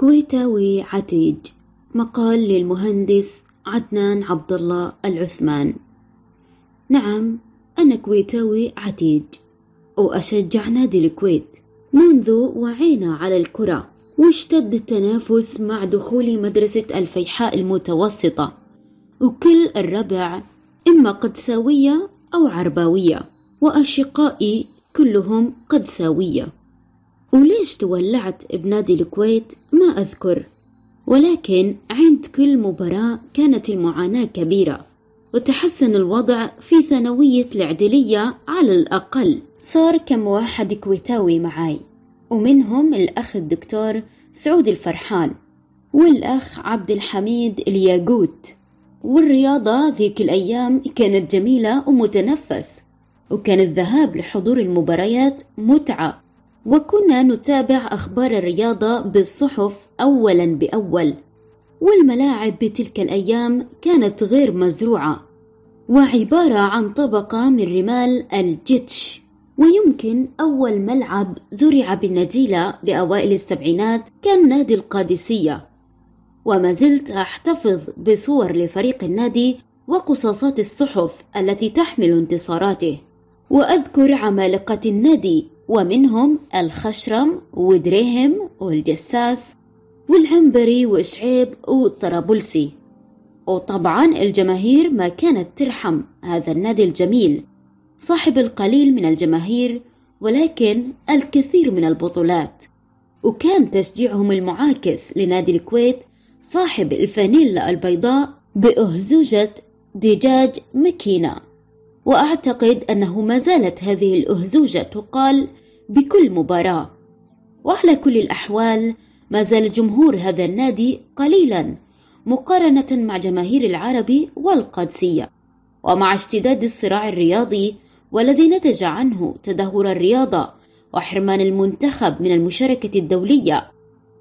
كويتا عتيج مقال للمهندس عدنان عبد الله العثمان نعم أنا كويتاوي عتيج وأشجع نادي الكويت منذ وعينا على الكرة واشتد التنافس مع دخول مدرسة الفيحاء المتوسطة وكل الربع إما قدساوية أو عرباوية وأشقائي كلهم قدساوية وليش تولعت بنادي الكويت ما أذكر ولكن عند كل مباراة كانت المعاناة كبيرة وتحسن الوضع في ثانوية العدلية على الأقل صار كم واحد كويتاوي معاي ومنهم الأخ الدكتور سعود الفرحان والأخ عبد الحميد الياقوت والرياضة ذيك الأيام كانت جميلة ومتنفس وكان الذهاب لحضور المباريات متعة وكنا نتابع أخبار الرياضة بالصحف أولا بأول والملاعب بتلك الأيام كانت غير مزروعة وعبارة عن طبقة من رمال الجتش ويمكن أول ملعب زرع بالنجيلة بأوائل السبعينات كان نادي القادسية وما زلت أحتفظ بصور لفريق النادي وقصاصات الصحف التي تحمل انتصاراته وأذكر عمالقة النادي ومنهم الخشرم ودريهم والجساس والعنبري وشعيب والطرابلسي وطبعا الجماهير ما كانت ترحم هذا النادي الجميل صاحب القليل من الجماهير ولكن الكثير من البطولات وكان تشجيعهم المعاكس لنادي الكويت صاحب الفانيلا البيضاء بأهزوجة دجاج مكينة وأعتقد أنه ما زالت هذه الأهزوجة تقال بكل مباراة وعلى كل الأحوال ما زال جمهور هذا النادي قليلا مقارنة مع جماهير العرب والقادسية ومع اشتداد الصراع الرياضي والذي نتج عنه تدهور الرياضة وحرمان المنتخب من المشاركة الدولية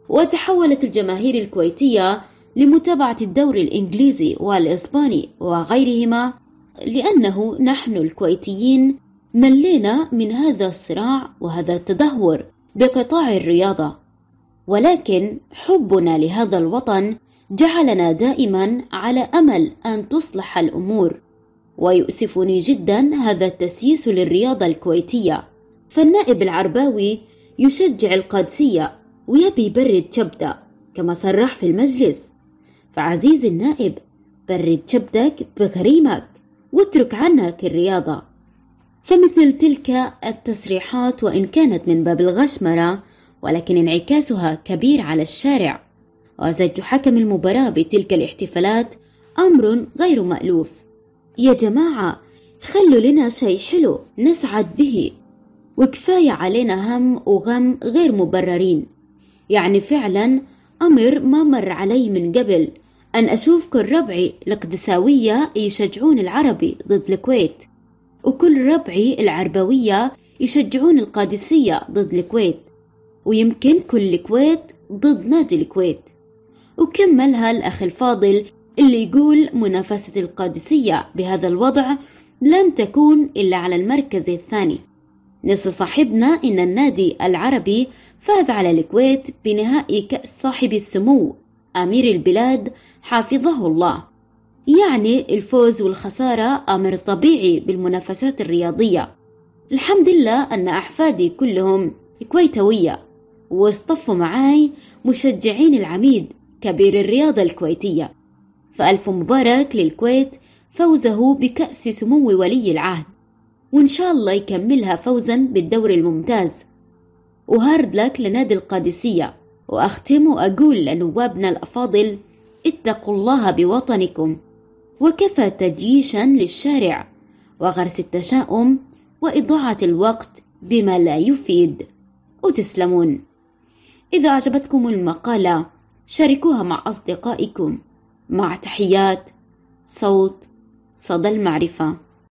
وتحولت الجماهير الكويتية لمتابعة الدوري الإنجليزي والإسباني وغيرهما لأنه نحن الكويتيين ملينا من هذا الصراع وهذا التدهور بقطاع الرياضة ولكن حبنا لهذا الوطن جعلنا دائما على أمل أن تصلح الأمور ويؤسفني جدا هذا التسييس للرياضة الكويتية فالنائب العرباوي يشجع القادسية ويبي برد شبدة كما صرح في المجلس فعزيزي النائب برد شبدك بكريمك واترك عنك الرياضة فمثل تلك التصريحات وإن كانت من باب الغشمرة ولكن انعكاسها كبير على الشارع وزج حكم المباراة بتلك الاحتفالات أمر غير مألوف يا جماعة خلوا لنا شيء حلو نسعد به وكفاية علينا هم وغم غير مبررين يعني فعلا أمر ما مر علي من قبل أن أشوف كل ربعي القدساوية يشجعون العربي ضد الكويت وكل ربعي العربوية يشجعون القادسية ضد الكويت ويمكن كل الكويت ضد نادي الكويت وكملها الأخ الفاضل اللي يقول منافسة القادسية بهذا الوضع لن تكون إلا على المركز الثاني نص صاحبنا إن النادي العربي فاز على الكويت بنهائي كأس صاحب السمو أمير البلاد حافظه الله يعني الفوز والخسارة أمر طبيعي بالمنافسات الرياضية الحمد لله أن أحفادي كلهم كويتوية واصطفوا معاي مشجعين العميد كبير الرياضة الكويتية فألف مبارك للكويت فوزه بكأس سمو ولي العهد وإن شاء الله يكملها فوزا بالدوري الممتاز وهارد لك لنادي القادسية وأختم أقول لنوابنا الأفاضل اتقوا الله بوطنكم وكفى تجيشا للشارع وغرس التشاؤم وإضاعة الوقت بما لا يفيد وتسلمون إذا أعجبتكم المقالة شاركوها مع أصدقائكم مع تحيات صوت صدى المعرفه